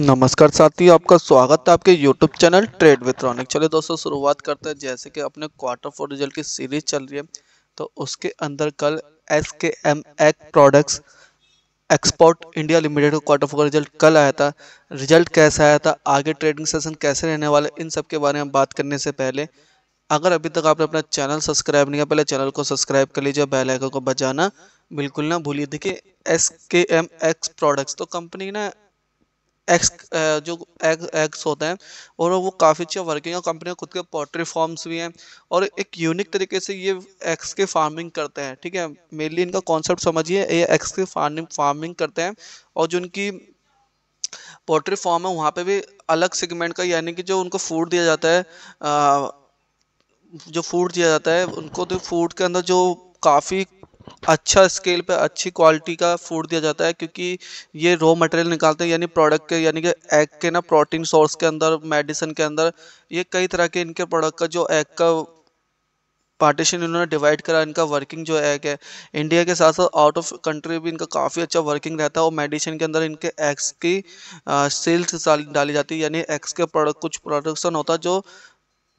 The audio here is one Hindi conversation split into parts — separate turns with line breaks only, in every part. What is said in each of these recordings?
नमस्कार साथियों आपका स्वागत है आपके YouTube channel trade with Ronik चलिए दोस्तों शुरुआत करते हैं जैसे कि अपने क्वार्टर फोर रिजल्ट की सीरीज चल रही है तो उसके अंदर कल S K M egg products export India limited का क्वार्टर फोर रिजल्ट कल आया था रिजल्ट कैसा आया था आगे ट्रेडिंग सेशन कैसे रहने वाले इन सब के बारे में बात करने से पहले अगर अभी तक आपने अपना चैनल सब्सक्राइब नहीं किया पहले चैनल को सब्सक्राइब कर लीजिए बेल आइकन को बजाना बिल्कुल ना भूलिए देखिए S K M eggs products तो कंपनी ना एक्स जो एग एग्स होते हैं और वो काफ़ी अच्छे वर्किंग और कंपनी खुद के पोल्ट्री फार्म्स भी हैं और एक यूनिक तरीके से ये एक्स के फार्मिंग करते हैं ठीक है मेनली इनका कॉन्सेप्ट समझिए ये एक्स के फार्मिंग फार्मिंग करते हैं और जो इनकी पोल्ट्री फार्म है वहाँ पे भी अलग सेगमेंट का यानी कि जो उनको फूड दिया जाता है आ, जो फूड दिया जाता है उनको तो फूड के अंदर जो काफ़ी अच्छा स्केल पे अच्छी क्वालिटी का फूड दिया जाता है क्योंकि ये रॉ मटेरियल निकालते हैं यानी प्रोडक्ट के यानी कि एग के ना प्रोटीन सोर्स के अंदर मेडिसिन के अंदर ये कई तरह के इनके प्रोडक्ट का जो एग का पार्टीशन इन्होंने डिवाइड करा इनका वर्किंग जो एग है इंडिया के साथ साथ आउट ऑफ कंट्री भी इनका काफ़ी अच्छा वर्किंग रहता है और मेडिसिन के अंदर इनके एग्स की सेल्स डाली जाती है यानी एग्स के प्रोडक्ट कुछ प्रोडक्शन होता है जो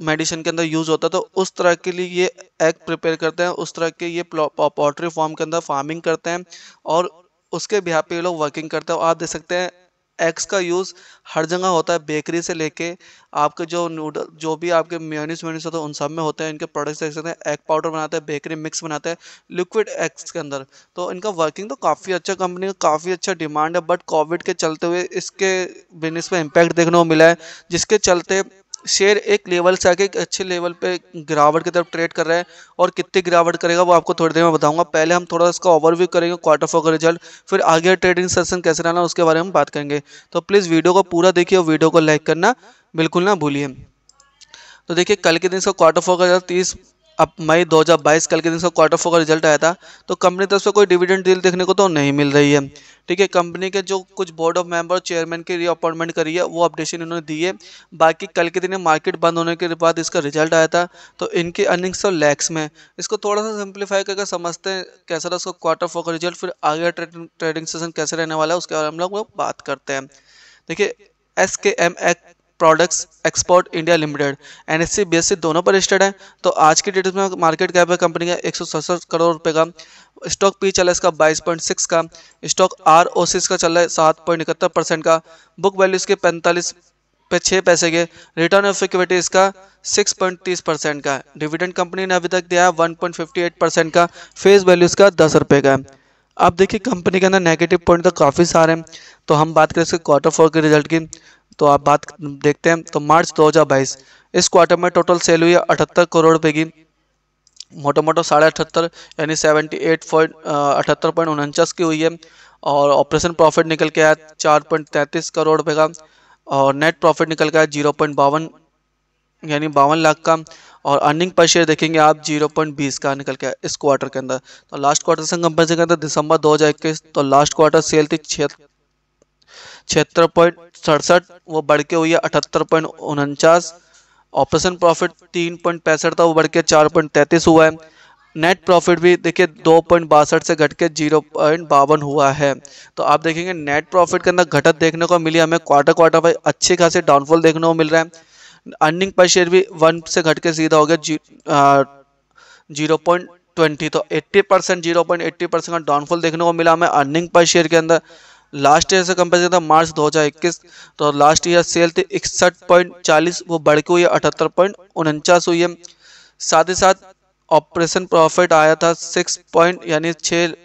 मेडिसिन के अंदर यूज़ होता है तो उस तरह के लिए ये एग प्रिपेयर करते हैं उस तरह के ये पोल्ट्री फॉर्म के अंदर फार्मिंग करते हैं और उसके बिहार पे ये लोग वर्किंग करते हैं आप देख सकते हैं एग्स का यूज़ हर जगह होता है बेकरी से लेके आपके जो नूडल जो भी आपके म्यूनिस व्यूनिस होते हैं उन सब में होते हैं इनके प्रोडक्ट्स देख सकते हैं एग पाउडर बनाते हैं बेकरी मिक्स बनाते हैं लिक्विड एग्स के अंदर तो इनका वर्किंग तो काफ़ी अच्छा कंपनी का काफ़ी अच्छा डिमांड है बट कोविड के चलते हुए इसके बिजनेस पर इम्पैक्ट देखने को मिला है जिसके चलते शेयर एक लेवल से आके एक अच्छे लेवल पे गिरावट की तरफ ट्रेड कर रहा है और कितनी गिरावट करेगा वो आपको थोड़ी देर में बताऊंगा पहले हम थोड़ा इसका ओवरव्यू करेंगे क्वार्टर फोर का रिजल्ट फिर आगे ट्रेडिंग सेशन कैसे रहना उसके बारे में बात करेंगे तो प्लीज़ वीडियो को पूरा देखिए और वीडियो को लाइक करना बिल्कुल ना भूलिए तो देखिए कल के दिन इसका क्वार्टर फोर का रिजल्ट तीस अब मई 2022 कल के दिन इसका क्वार्टर फोर का रिजल्ट आया था तो कंपनी तरफ से कोई डिविडेंड डील देखने को तो नहीं मिल रही है ठीक है कंपनी के जो कुछ board of member chairman chairman लिए रीअपॉइंटमेंट करी है वो अपडेशन इन्होंने दी है बाकी कल के दिन मार्केट बंद होने के बाद इसका रिजल्ट आया था तो इनकी अर्निंग्स तो लैक्स में इसको थोड़ा सा सिंप्लीफाई करके समझते हैं कैसा था उसका क्वार्टर फोर का रिजल्ट फिर आगे ट्रेडिंग सेशन कैसे रहने वाला है उसके बारे में हम लोग बात करते हैं देखिए S K M egg products export India limited N S C दोनों पर लिस्टेड है तो आज की डेट में मार्केट कैप है कंपनी का एक करोड़ रुपए का स्टॉक पी चला है इसका 22.6 का स्टॉक आर ओ सी इसका चल रहा है सात पॉइंट इकहत्तर परसेंट का बुक वैल्यू इसके पैंतालीस पे छः पैसे के रिटर्न ऑफ इक्विटी इसका 6.30 परसेंट का डिविडेंड कंपनी ने अभी तक दिया है एट परसेंट का फेस वैल्यू इसका दस रुपये का है अब देखिए कंपनी के अंदर नेगेटिव पॉइंट तो काफ़ी सारे हैं तो हम बात करें इसके क्वार्टर फोर के रिजल्ट की तो आप बात देखते हैं तो मार्च 2022 इस क्वार्टर में टोटल सेल हुई है अठहत्तर करोड़ रुपए की मोटा मोटा साढ़े अठहत्तर यानी सेवेंटी एट पॉइंट अठहत्तर पॉइंट उनचास की हुई है और ऑपरेशन प्रॉफिट निकल के आया चार पॉइंट तैंतीस करोड़ रुपये का और नेट प्रॉफिट निकल के आया जीरो पॉइंट बावन यानी बावन लाख का और अर्निंग पर शेयर देखेंगे आप जीरो पॉइंट बीस का निकल के इस क्वार्टर के अंदर तो लास्ट क्वार्टर से कंपनी से अंदर दिसंबर इक्कीस तो लास्ट क्वार्टर सेल थी छिहत्तर पॉइंट सड़सठ वो बढ़ के हुई है अठहत्तर पॉइंट उनचास ऑपरेशन प्रॉफिट तीन पॉइंट पैंसठ था वो बढ़ के चार पॉइंट तैंतीस हुआ है नेट प्रॉफिट भी देखिए दो पॉइंट बासठ से घट के जीरो पॉइंट बावन हुआ है तो आप देखेंगे नेट प्रॉफिट के अंदर घटत देखने को मिली हमें क्वार्टर क्वार्टर पर अच्छी खासी डाउनफॉल देखने को मिल रहा है अर्निंग पर शेयर भी वन से घट के सीधा हो गया जी, जीरो पॉइंट ट्वेंटी तो eighty percent zero point eighty percent का डाउनफॉल देखने को मिला हमें अर्निंग पर शेयर के अंदर लास्ट ईयर से कंपेयर किया था मार्च 2021 तो लास्ट ईयर सेल थी इकसठ पॉइंट चालीस वो बढ़ के हुई है अठहत्तर पॉइंट उनचास हुई है साथ ही साथ ऑपरेशन प्रॉफिट आया था सिक्स पॉइंट यानी छः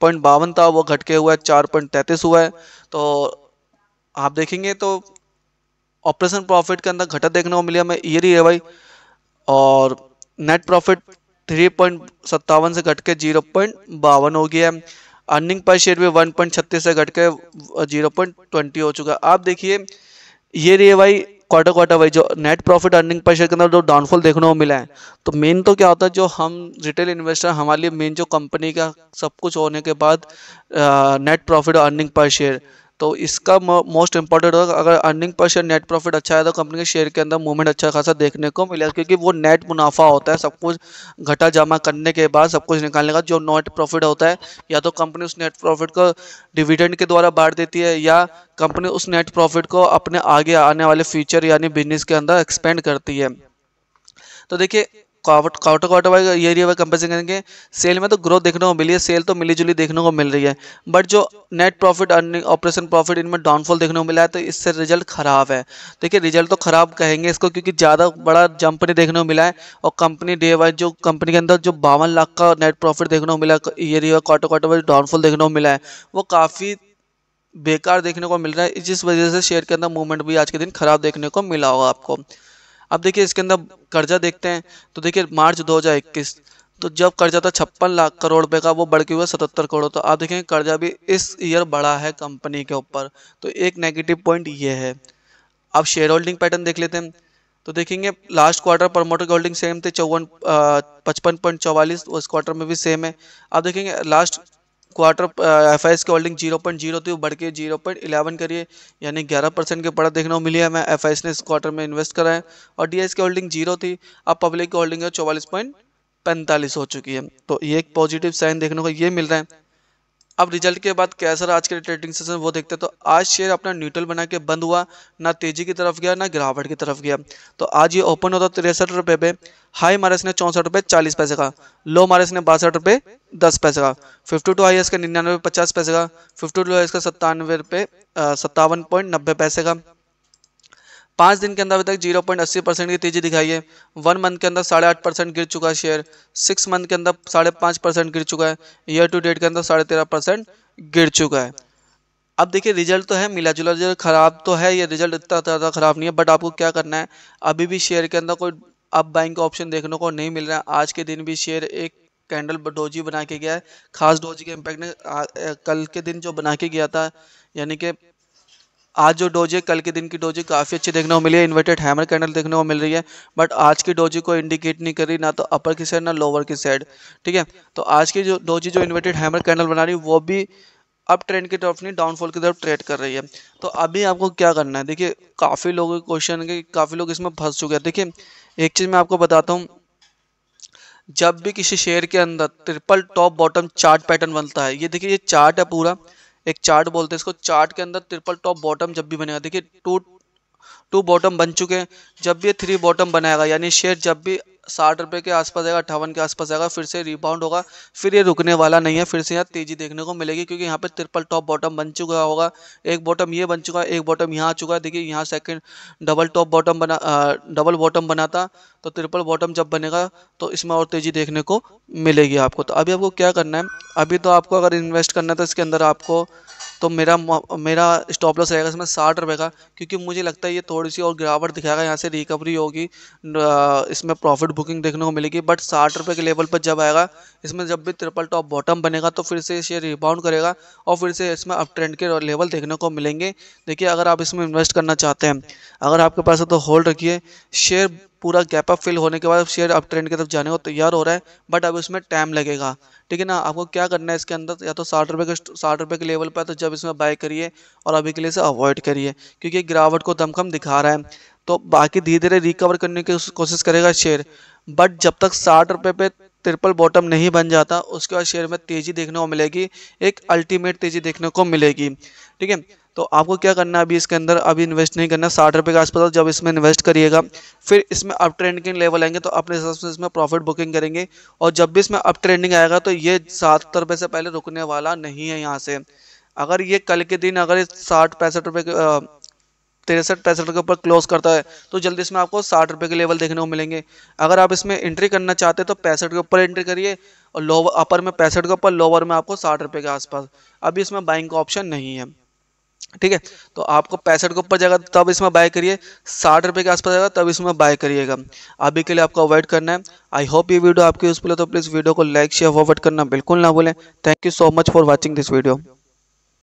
पॉइंट बावन था वो घटके हुआ है चार पॉइंट तैंतीस हुआ है तो आप देखेंगे तो ऑपरेशन प्रॉफिट के अंदर घटा देखने को मिला हमें ईयर ही है भाई और नेट प्रॉफिट थ्री पॉइंट सत्तावन से घट के जीरो पॉइंट बावन हो गया है अर्निंग पर शेयर भी वन पॉइंट छत्तीस से घट के जीरो पॉइंट ट्वेंटी हो चुका है आप देखिए ये रे भाई क्वार्टर क्वार्टर वाई जो net profit earning per share के अंदर जो डाउनफॉल देखने को मिला है तो मेन तो क्या होता है जो हम रिटेल इन्वेस्टर हमारे लिए मेन जो कंपनी का सब कुछ होने के बाद नेट प्रॉफिट और अर्निंग पर शेयर तो इसका मोस्ट इंपॉर्टेंट होगा अगर earning per share net profit अच्छा है तो कंपनी के शेयर के अंदर मूवमेंट अच्छा खासा देखने को मिलेगा क्योंकि वो नेट मुनाफा होता है सब कुछ घटा जमा करने के बाद सब कुछ निकालने का जो नेट प्रॉफिट होता है या तो कंपनी उस नेट प्रॉफिट को डिविडेंड के द्वारा बांट देती है या कंपनी उस नेट प्रॉफिट को अपने आगे आने वाले फ्यूचर यानी बिजनेस के अंदर एक्सपेंड करती है तो देखिए quarter quarter wise year wise comparison करेंगे सेल में तो ग्रोथ देखने को मिली है सेल तो मिली जुली देखने को मिल रही है बट जो net profit earning operation profit इनमें डाउनफॉल देखने को मिला है तो इससे रिजल्ट खराब है देखिए रिजल्ट तो खराब कहेंगे इसको क्योंकि ज़्यादा बड़ा जंप नहीं देखने को मिला है और कंपनी डे वाइज जो कंपनी के अंदर जो बावन लाख का नेट प्रॉफिट देखने को मिला year wise quarter quarter wise downfall देखने को मिला है वो काफ़ी बेकार देखने को मिल रहा है जिस वजह से शेयर के अंदर मूवमेंट भी आज के दिन खराब देखने को मिला होगा आपको अब देखिए इसके अंदर कर्जा देखते हैं तो देखिए मार्च 2021 तो जब कर्जा था छप्पन लाख करोड़ रुपए का वो बढ़ के हुआ सतहत्तर करोड़ तो आप देखें कर्जा भी इस ईयर बढ़ा है कंपनी के ऊपर तो एक नेगेटिव पॉइंट ये है अब शेयर होल्डिंग पैटर्न देख लेते हैं तो देखेंगे लास्ट क्वार्टर प्रमोटर की होल्डिंग सेम थे चौवन पचपन पॉइंट चौवालीस उस क्वार्टर में भी सेम है अब देखेंगे last quarter F I S की होल्डिंग जीरो पॉइंट जीरो थी बढ़ के जीरो पॉइंट इलेवन करिए यानी ग्यारह परसेंट के पड़ा देखने को मिली है हमें एफ आई एस ने इस क्वार्टर में इन्वेस्ट करा है और डी एस की होल्डिंग जीरो थी अब पब्लिक की होल्डिंग है चौवालीस पॉइंट पैंतालीस हो चुकी है तो ये एक पॉजिटिव साइन देखने को ये मिल रहा है अब रिजल्ट के बाद कैसा आज के ट्रेडिंग सेशन वो देखते हैं तो आज शेयर अपना न्यूट्रल बना के बंद हुआ ना तेजी की तरफ गया ना गिरावट की तरफ गया तो आज ये ओपन होता तिरसठ रुपये पे हाई मारस ने चौंसठ रुपये चालीस पैसे का लो मारस ने बासठ रुपये दस पैसे का फिफ्टी टू एस का निन्यानवे पचास पैसे का फिफ्टी टू एस का सत्तानवे रुपये सत्तावन पॉइंट नब्बे पैसे का पाँच दिन के अंदर अभी तक जीरो पॉइंट अस्सी परसेंट की तेजी दिखाई है वन मंथ के अंदर साढ़े आठ परसेंट गिर चुका है शेयर सिक्स मंथ के अंदर साढ़े पाँच परसेंट गिर चुका है ईयर टू डेट के अंदर साढ़े तेरह परसेंट गिर चुका है अब देखिए रिजल्ट तो है मिला जुला रिजल्ट ख़राब तो है ये रिजल्ट इतना ज़्यादा ख़राब नहीं है बट आपको क्या करना है अभी भी शेयर के अंदर कोई अब बाइंग का ऑप्शन देखने को नहीं मिल रहा है आज के दिन भी शेयर एक कैंडल डोजी बना के गया है खास डोजी के इम्पैक्ट ने कल के दिन जो बना के गया था यानी कि आज जो डोजी है कल के दिन की डोजी काफ़ी अच्छी देखने को मिली है इन्वर्टेड हैमर कैंडल देखने को मिल रही है बट आज की डोजी को इंडिकेट नहीं कर रही ना तो अपर की साइड ना लोअर की साइड ठीक है तो आज की जो डोजी जो इन्वर्टेड हैमर कैंडल बना रही है वो भी अब ट्रेंड की तरफ नहीं डाउनफॉल की तरफ ट्रेड कर रही है तो अभी आपको क्या करना है देखिए काफ़ी लोगों के क्वेश्चन है काफ़ी लोग इसमें फंस चुके हैं देखिए एक चीज़ मैं आपको बताता हूँ जब भी किसी शेयर के अंदर triple top bottom chart pattern बनता है ये देखिए ये चार्ट है पूरा एक चार्ट बोलते हैं इसको चार्ट के अंदर ट्रिपल टॉप बॉटम जब भी बनेगा देखिए टू टू बॉटम बन चुके हैं जब भी थ्री बॉटम बनाएगा यानी शेयर जब भी साठ रुपये के आसपास आएगा अट्ठावन के आसपास आएगा फिर से रिबाउंड होगा फिर ये रुकने वाला नहीं है फिर से यहाँ तेजी देखने को मिलेगी क्योंकि यहाँ पे ट्रिपल टॉप बॉटम बन चुका होगा एक बॉटम ये बन चुका है एक बॉटम यहाँ आ चुका है देखिए यहाँ सेकंड डबल टॉप बॉटम बना आ, डबल बॉटम बना था तो ट्रिपल बॉटम जब बनेगा तो इसमें और तेज़ी देखने को मिलेगी आपको तो अभी आपको क्या करना है अभी तो आपको अगर इन्वेस्ट करना है तो इसके अंदर आपको तो मेरा मेरा स्टॉप लॉस रहेगा इसमें साठ रुपये का क्योंकि मुझे लगता है ये थोड़ी सी और गिरावट दिखाएगा यहाँ से रिकवरी होगी इसमें प्रॉफिट बुकिंग देखने को मिलेगी बट साठ रुपये के लेवल पर जब आएगा इसमें जब भी ट्रिपल टॉप बॉटम बनेगा तो फिर से शेयर रिबाउंड करेगा और फिर से इसमें अप ट्रेंड के लेवल देखने को मिलेंगे देखिए अगर आप इसमें इन्वेस्ट करना चाहते हैं अगर आपके पास है तो होल्ड रखिए शेयर पूरा गैप अप फिल होने के बाद शेयर अप ट्रेंड की तरफ जाने को तैयार हो रहा है बट अब इसमें टाइम लगेगा ठीक है ना आपको क्या करना है इसके अंदर या तो साठ रुपये के साठ रुपये के लेवल पर तो जब इसमें बाय करिए और अभी के लिए इसे अवॉइड करिए क्योंकि गिरावट को दमखम दिखा रहा है तो बाकी धीरे धीरे रिकवर करने की कोशिश करेगा शेयर बट जब तक साठ रुपये पे ट्रिपल बॉटम नहीं बन जाता उसके बाद शेयर में तेज़ी देखने को मिलेगी एक अल्टीमेट तेज़ी देखने को मिलेगी ठीक है तो आपको क्या करना है अभी इसके अंदर अभी इन्वेस्ट नहीं करना साठ रुपये के आसपास जब इसमें इन्वेस्ट करिएगा फिर इसमें अप ट्रेंड के लेवल आएंगे तो अपने हिसाब से इसमें प्रॉफिट बुकिंग करेंगे और जब भी इसमें अप ट्रेंडिंग आएगा तो ये सात रुपये से पहले रुकने वाला नहीं है यहाँ से अगर ये कल के दिन अगर साठ पैंसठ रुपये तिरसठ पैंसठ के ऊपर क्लोज करता है तो जल्दी इसमें आपको साठ रुपये के लेवल देखने को मिलेंगे अगर आप इसमें एंट्री करना चाहते हैं तो पैंसठ के ऊपर एंट्री करिए और लोअर अपर में पैंसठ के ऊपर लोअर में आपको साठ रुपये के आसपास अभी इसमें बाइंग का ऑप्शन नहीं है ठीक है तो आपको पैंसठ के ऊपर जाएगा तब इसमें बाय करिए साठ रुपये के आसपास जाएगा तब इसमें बाय करिएगा अभी के लिए आपको अवॉइड करना है आई होप ये वीडियो आपकी यूजफुल है तो प्लीज़ वीडियो को लाइक शेयर फॉरवर्ड करना बिल्कुल ना भूलें thank you so much for watching this video